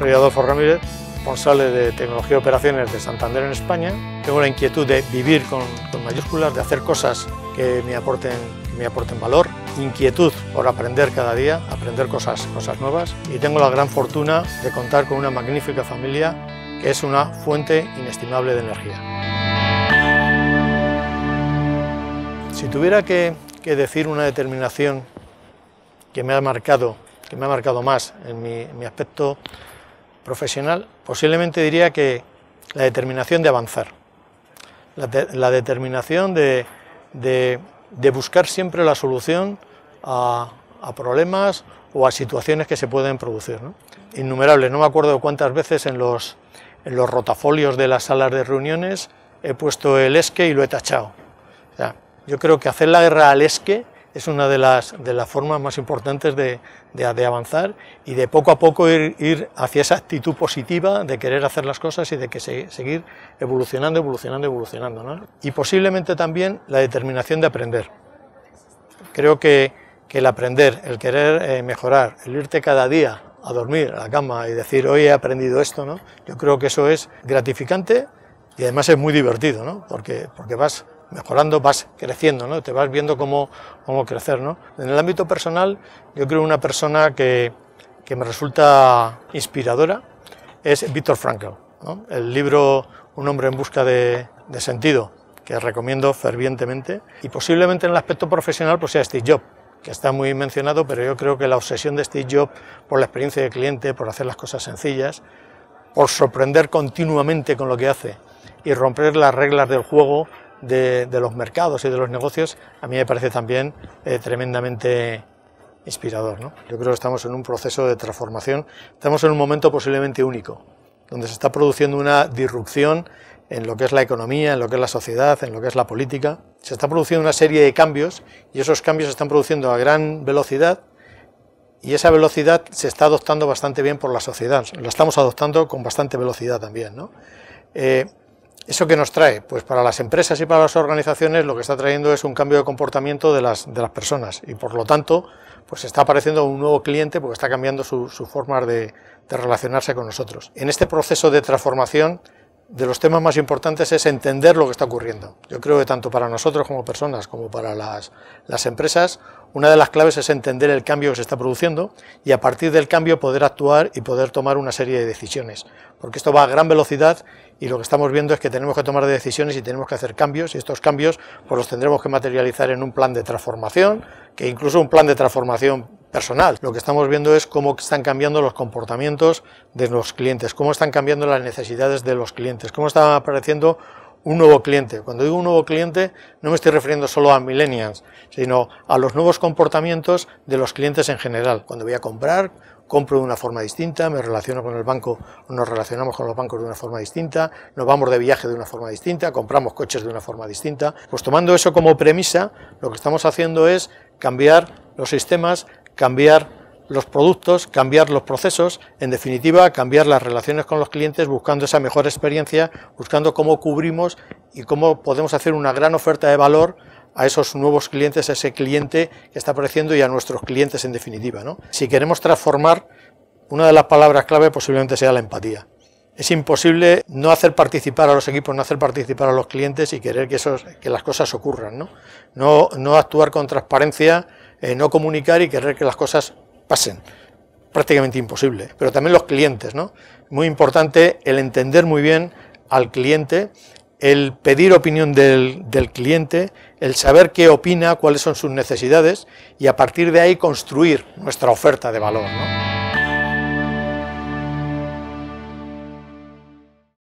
Soy Adolfo Ramírez, responsable de Tecnología y Operaciones de Santander en España. Tengo la inquietud de vivir con, mayúsculas, de hacer cosas que me aporten, valor, inquietud por aprender cada día, aprender cosas, nuevas y tengo la gran fortuna de contar con una magnífica familia que es una fuente inestimable de energía. Si tuviera que, decir una determinación que me ha marcado, que me ha marcado más en en mi aspecto profesional, posiblemente diría que la determinación de avanzar, la, determinación de, buscar siempre la solución a, problemas o a situaciones que se pueden producir. Innumerables, no me acuerdo cuántas veces en los, en los rotafolios de las salas de reuniones he puesto el esque y lo he tachado. yo creo que hacer la guerra al esque es una de las, de las formas más importantes de, avanzar y de poco a poco ir, hacia esa actitud positiva de querer hacer las cosas y de que seguir evolucionando, evolucionando, evolucionando. Y posiblemente también la determinación de aprender. Creo que, el aprender, el querer eh, mejorar, el irte cada día a dormir a la cama y decir hoy he aprendido esto, ¿no? yo creo que eso es gratificante y además es muy divertido, ¿no? porque, porque vas mejorando, vas creciendo, ¿no? Te vas viendo cómo, cómo crecer, ¿no? En el ámbito personal, yo creo una persona que, me resulta inspiradora es Víctor Frankl, El libro Un hombre en busca de, sentido, que recomiendo fervientemente, y posiblemente en el aspecto profesional pues sea Steve Jobs, que está muy mencionado, pero yo creo que la obsesión de Steve Jobs por la experiencia del cliente, por hacer las cosas sencillas, por sorprender continuamente con lo que hace y romper las reglas del juego de, los mercados y de los negocios, a mí me parece también eh, tremendamente inspirador. Yo creo que estamos en un proceso de transformación, estamos en un momento posiblemente único, donde se está produciendo una disrupción en lo que es la economía, en lo que es la sociedad, en lo que es la política. Se está produciendo una serie de cambios y esos cambios se están produciendo a gran velocidad y esa velocidad se está adoptando bastante bien por la sociedad. La estamos adoptando con bastante velocidad también. Eh, ¿Eso qué nos trae? Pues para las empresas y para las organizaciones lo que está trayendo es un cambio de comportamiento de las, personas y por lo tanto pues está apareciendo un nuevo cliente porque está cambiando su, forma de, relacionarse con nosotros. En este proceso de transformación de los temas más importantes es entender lo que está ocurriendo. Yo creo que tanto para nosotros como personas como para las empresas una de las claves es entender el cambio que se está produciendo y a partir del cambio poder actuar y poder tomar una serie de decisiones, porque esto va a gran velocidad y lo que estamos viendo es que tenemos que tomar decisiones y tenemos que hacer cambios y estos cambios pues los tendremos que materializar en un plan de transformación, que incluso un plan de transformación personal. Lo que estamos viendo es cómo están cambiando los comportamientos de los clientes, cómo están cambiando las necesidades de los clientes, cómo están apareciendo un nuevo cliente. Cuando digo un nuevo cliente, no me estoy refiriendo solo a millennials, sino a los nuevos comportamientos de los clientes en general. Cuando voy a comprar, compro de una forma distinta, me relaciono con el banco, nos relacionamos con los bancos de una forma distinta, nos vamos de viaje de una forma distinta, compramos coches de una forma distinta. Pues tomando eso como premisa, lo que estamos haciendo es cambiar los sistemas, cambiar los productos, cambiar los procesos, en definitiva, cambiar las relaciones con los clientes buscando esa mejor experiencia, buscando cómo cubrimos y cómo podemos hacer una gran oferta de valor a esos nuevos clientes, a ese cliente que está apareciendo y a nuestros clientes en definitiva. Si queremos transformar, una de las palabras clave posiblemente sea la empatía. Es imposible no hacer participar a los equipos, no hacer participar a los clientes y querer que, que las cosas ocurran. ¿no? actuar con transparencia, eh, no comunicar y querer que las cosas pasen. Prácticamente imposible, pero también los clientes, ¿no? Muy importante el entender muy bien al cliente, el pedir opinión del, cliente, el saber qué opina, cuáles son sus necesidades y a partir de ahí construir nuestra oferta de valor, ¿no?